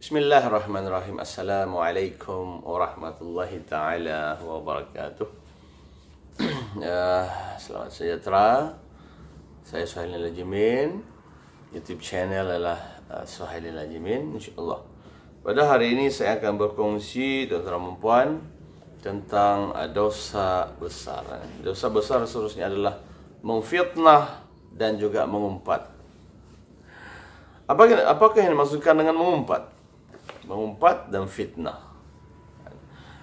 Bismillahirrahmanirrahim. Assalamualaikum warahmatullahi taala wabarakatuh. ya, selamat sejahtera. Saya Suhail Lajimin. YouTube channel adalah uh, Suhail Lajimin insyaallah. Pada hari ini saya akan berkongsi tentang tuan tentang uh, dosa besar. Dosa besar seharusnya adalah memfitnah dan juga mengumpat. Apa apakah yang dimaksudkan dengan mengumpat? mengumpat dan fitnah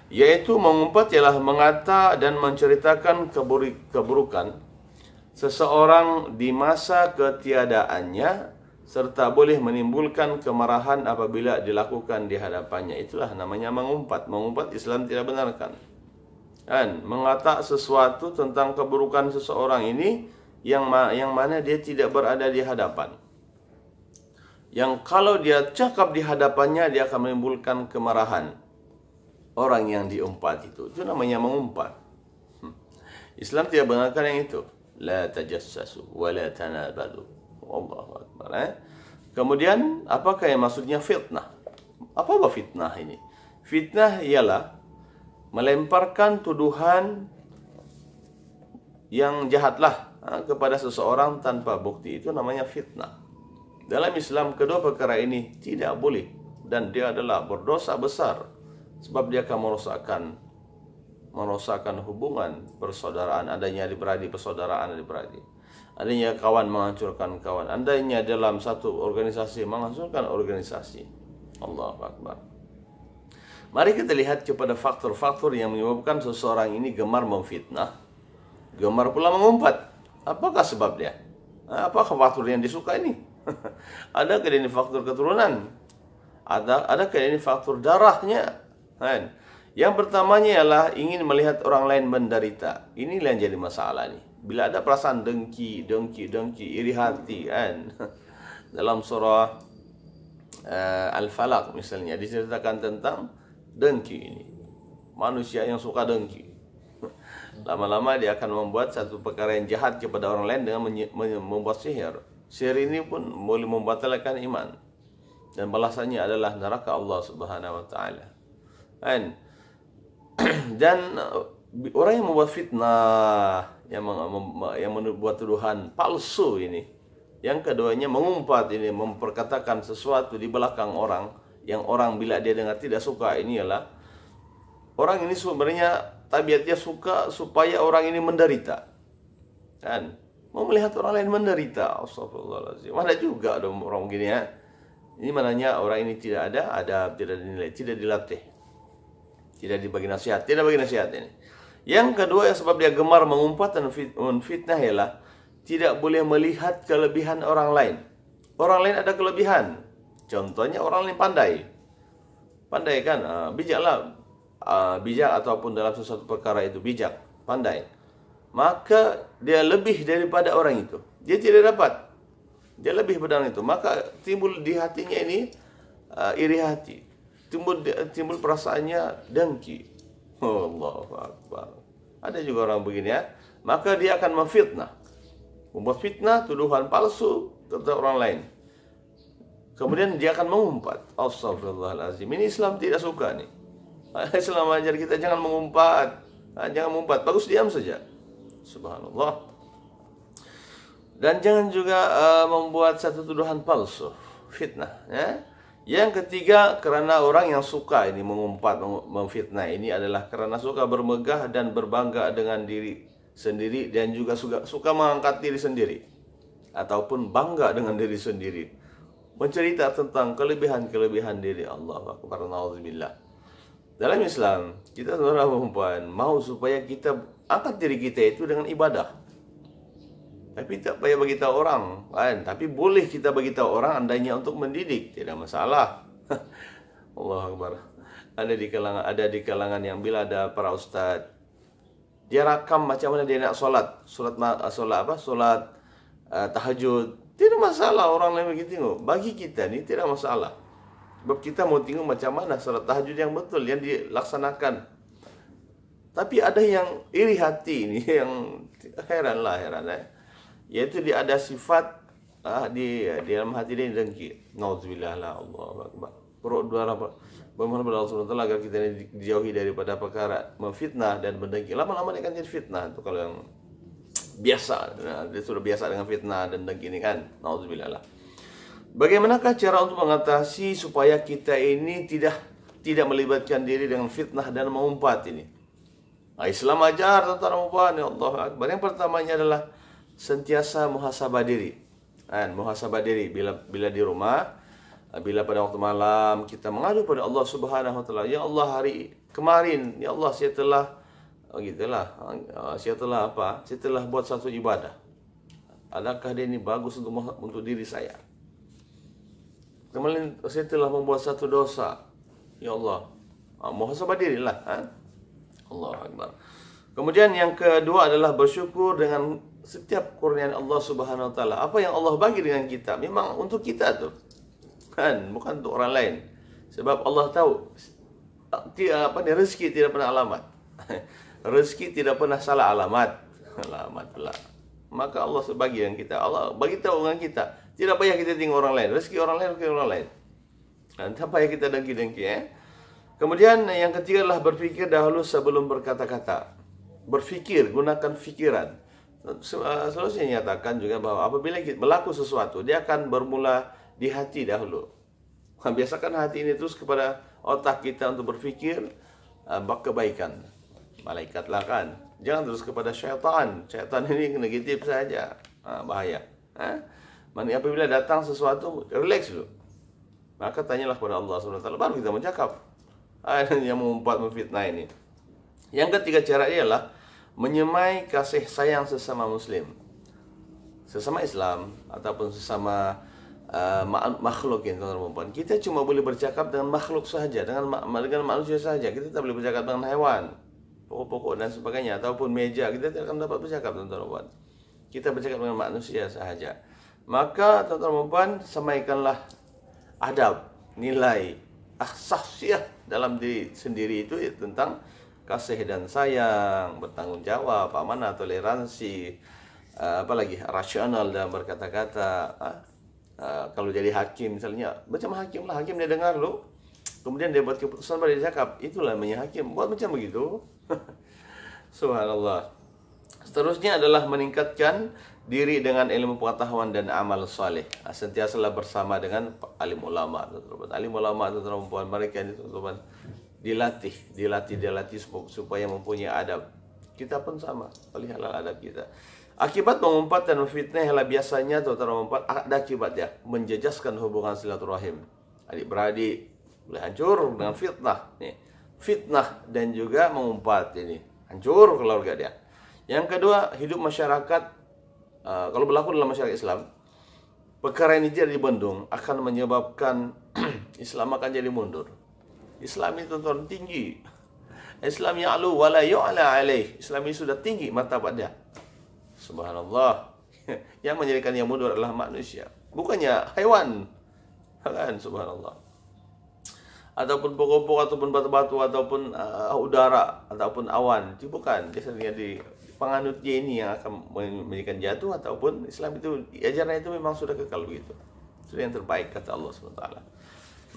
yaitu mengumpat ialah mengata dan menceritakan keburukan seseorang di masa ketiadaannya serta boleh menimbulkan kemarahan apabila dilakukan di hadapannya itulah namanya mengumpat mengumpat Islam tidak benarkan Dan mengata sesuatu tentang keburukan seseorang ini yang ma yang mana dia tidak berada di hadapan yang kalau dia cakap di hadapannya dia akan menimbulkan kemarahan orang yang diumpat itu itu namanya mengumpat hmm. Islam tidak mengatakan yang itu la tajassasu wa la tanabadu Allahu akbar eh? kemudian apakah yang maksudnya fitnah apa apa fitnah ini fitnah ialah melemparkan tuduhan yang jahatlah eh, kepada seseorang tanpa bukti itu namanya fitnah dalam Islam kedua perkara ini tidak boleh dan dia adalah berdosa besar sebab dia akan merosakkan merosakkan hubungan persaudaraan adanya di beradi persaudaraan di beradi adanya kawan menghancurkan kawan adanya dalam satu organisasi menghancurkan organisasi Allah Akbar Mari kita lihat kepada faktor-faktor yang menyebabkan seseorang ini gemar memfitnah Gemar pula mengumpat Apakah sebabnya? Apakah faktor yang disuka ini? Ada ini faktor keturunan? Ada adakah ini faktor darahnya? Kan? Yang pertamanya ialah ingin melihat orang lain menderita. Ini yang jadi masalah nih. Bila ada perasaan dengki, dengki, dengki, iri hati kan. Dalam surah uh, Al-Falaq misalnya diceritakan tentang dengki ini. Manusia yang suka dengki. Lama-lama dia akan membuat satu perkara yang jahat kepada orang lain dengan membuat sihir. Syiar ini pun boleh membatalkan iman dan balasannya adalah neraka Allah Subhanahu wa taala. Dan dan uh, orang yang membuat fitnah, yang yang membuat tuduhan palsu ini, yang keduanya mengumpat ini memperkatakan sesuatu di belakang orang yang orang bila dia dengar tidak suka ini ialah orang ini sebenarnya tabiatnya suka supaya orang ini menderita. Kan? Mau melihat orang lain menderita. Astagfirullahaladzim. Mana juga dong orang gini ya. Ini mananya orang ini tidak ada ada tidak dinilai, tidak dilatih. Tidak dibagi nasihat, tidak bagi nasihat ini. Yang kedua yang sebab dia gemar mengumpat dan menfitnah ialah tidak boleh melihat kelebihan orang lain. Orang lain ada kelebihan. Contohnya orang lain pandai. Pandai kan? Uh, ah, bijaklah. Uh, ah, bijak ataupun dalam sesuatu perkara itu bijak, pandai maka dia lebih daripada orang itu. Dia tidak dapat. Dia lebih daripada orang itu. Maka timbul di hatinya ini uh, iri hati. Timbul timbul perasaannya dengki. Allahu Akbar. Ada juga orang begini ya. Maka dia akan memfitnah. Membuat fitnah, tuduhan palsu terhadap orang lain. Kemudian dia akan mengumpat. Astagfirullahalazim. Ini Islam tidak suka nih. Islam ajar kita jangan mengumpat. Ah, jangan mengumpat. Bagus diam saja. Subhanallah. Dan jangan juga uh, membuat satu tuduhan palsu, fitnah, ya. Yang ketiga, karena orang yang suka ini mengumpat, memfitnah ini adalah karena suka bermegah dan berbangga dengan diri sendiri dan juga suka, suka mengangkat diri sendiri ataupun bangga dengan diri sendiri. Mencerita tentang kelebihan-kelebihan diri Allah Akbar Nauzubillah. Dalam Islam, kita saudara perempuan mau supaya kita angkat diri kita itu dengan ibadah. Tapi tak payah bagi tahu orang, kan? Tapi boleh kita bagi tahu orang andainya untuk mendidik, tidak masalah. Allah Akbar. Ada di kalangan ada di kalangan yang bila ada para ustaz dia rakam macam mana dia nak solat, solat eh, solat apa? Solat uh, tahajud. Tidak masalah orang lain begitu. Bagi kita ni tidak masalah. Sebab kita mau tengok macam mana salat tahajud yang betul yang dilaksanakan. Tapi ada yang iri hati ini yang heranlah heran eh. Yaitu dia ada sifat ah, di, di dalam hati dia dengki. Nauzubillah la Allah akbar. Perut dua Memohon kepada Allah SWT agar kita ini dijauhi daripada perkara memfitnah dan mendengki. Lama-lama dia akan jadi fitnah itu kalau yang biasa. Nah, dia sudah biasa dengan fitnah dan dengki ini kan. Nauzubillah lah. Bagaimanakah cara untuk mengatasi supaya kita ini tidak tidak melibatkan diri dengan fitnah dan mengumpat ini? Nah, Islam ajar tentang mengumpat ya Allah Akbar. Yang pertamanya adalah sentiasa muhasabah diri. Dan muhasabah diri bila bila di rumah, bila pada waktu malam kita mengadu pada Allah Subhanahu wa taala, ya Allah hari kemarin ya Allah saya telah oh, gitulah oh, saya telah apa? Saya telah buat satu ibadah. Adakah dia ini bagus untuk untuk diri saya? kemarin saya telah membuat satu dosa. Ya Allah. Ah, mohon sabar dirilah. Ha? Allah Akbar. Kemudian yang kedua adalah bersyukur dengan setiap kurnian Allah Subhanahu Taala. Apa yang Allah bagi dengan kita memang untuk kita tu. Kan? Bukan untuk orang lain. Sebab Allah tahu apa ni rezeki tidak pernah alamat. rezeki tidak pernah salah alamat. Alamat pula. Maka Allah sebagi yang kita. Allah bagi tahu dengan kita. Tidak payah kita tengok orang lain. Rezeki orang lain, rezeki orang lain. Dan tak payah kita dengki-dengki ya. Kemudian yang ketiga adalah berpikir dahulu sebelum berkata-kata. berpikir gunakan fikiran. Selalu eh, saya nyatakan juga bahwa apabila kita berlaku sesuatu, dia akan bermula di hati dahulu. Kan biasakan hati ini terus kepada otak kita untuk berpikir eh, bak kebaikan. Malaikatlah kan. Jangan terus kepada syaitan. Syaitan ini negatif saja. Ah, bahaya. Mani apabila datang sesuatu, relax dulu. Maka tanyalah kepada Allah SWT, baru kita mencakap. Yang membuat memfitnah ini. Yang ketiga cara ialah menyemai kasih sayang sesama muslim. Sesama Islam ataupun sesama uh, makhluk yang tuan perempuan. Kita cuma boleh bercakap dengan makhluk sahaja, dengan dengan manusia sahaja. Kita tak boleh bercakap dengan hewan, pokok-pokok dan sebagainya ataupun meja. Kita tidak akan dapat bercakap tuan perempuan. Kita bercakap dengan manusia sahaja. Maka tuan-tuan perempuan semaikanlah adab, nilai, ahsasiyah dalam diri sendiri itu ya, tentang kasih dan sayang, bertanggung jawab, amanah, toleransi, eh, apalagi rasional dalam berkata-kata. Ah, ah, kalau jadi hakim misalnya, macam hakim lah, hakim dia dengar lo Kemudian dia buat keputusan pada dia cakap, itulah namanya hakim. Buat macam begitu. Subhanallah. Seterusnya adalah meningkatkan diri dengan ilmu pengetahuan dan amal soleh nah, sentiasalah bersama dengan alim ulama teman alim ulama itu perempuan mereka ini teman dilatih dilatih dilatih supaya mempunyai adab kita pun sama pelihara adab kita akibat mengumpat dan memfitnah ialah biasanya terutama mengumpat ada akibatnya menjejaskan hubungan silaturahim adik beradik boleh hancur dengan fitnah nih fitnah dan juga mengumpat ini hancur keluarga dia yang kedua hidup masyarakat Eh, kalau berlaku dalam masyarakat Islam perkara ini jadi bendung akan menyebabkan Islam akan jadi mundur. Islam ini tuan tinggi. Islam yang alu la Ala alaih. Islam ini sudah tinggi martabatnya. Subhanallah. Yang menjadikan yang mundur adalah manusia, bukannya haiwan. Kan subhanallah. Ataupun pokok-pokok ataupun batu-batu ataupun uh, udara ataupun awan, itu bukan. Biasanya di Penganut ini yang akan menjadikan jatuh ataupun Islam itu ajaran itu memang sudah kekal begitu sudah yang terbaik kata Allah SWT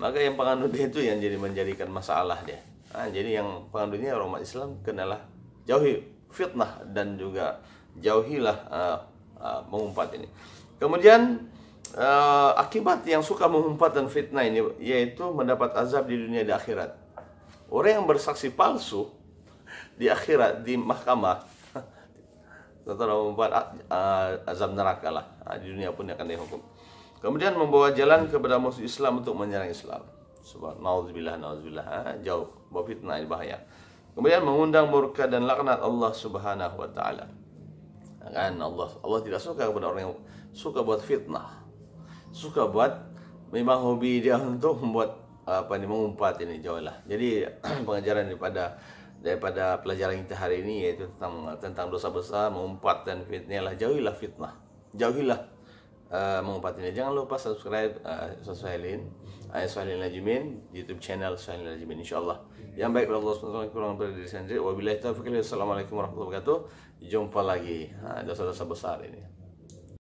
maka yang penganutnya itu yang jadi menjadikan masalah dia nah, jadi yang penganutnya orang Islam kenalah jauhi fitnah dan juga jauhilah uh, uh, mengumpat ini kemudian uh, akibat yang suka mengumpat dan fitnah ini yaitu mendapat azab di dunia dan akhirat orang yang bersaksi palsu di akhirat di mahkamah tentang membuat uh, azab neraka lah di dunia pun yang akan dihukum kemudian membawa jalan kepada musuh Islam untuk menyerang Islam sebab naudzubillah naudzubillah ha? jauh bawa fitnah bahaya kemudian mengundang murka dan laknat Allah Subhanahu wa taala kan Allah Allah tidak suka kepada orang yang suka buat fitnah suka buat memang hobi dia untuk membuat apa ini mengumpat ini jauh lah jadi pengajaran daripada daripada pelajaran kita hari ini iaitu tentang tentang dosa besar, mengumpat dan fitnahlah Jauhilah fitnah. Jauhilah uh, mengumpat ini. Jangan lupa subscribe uh, Suhailin. Ayah uh, Suhailin Najimin. Youtube channel Suhailin Najimin. InsyaAllah. Yang baik Allah SWT. Kurang berada di sendiri. Wabila itu. Assalamualaikum warahmatullahi wabarakatuh. Jumpa lagi. Uh, dosa-dosa uh, besar ini.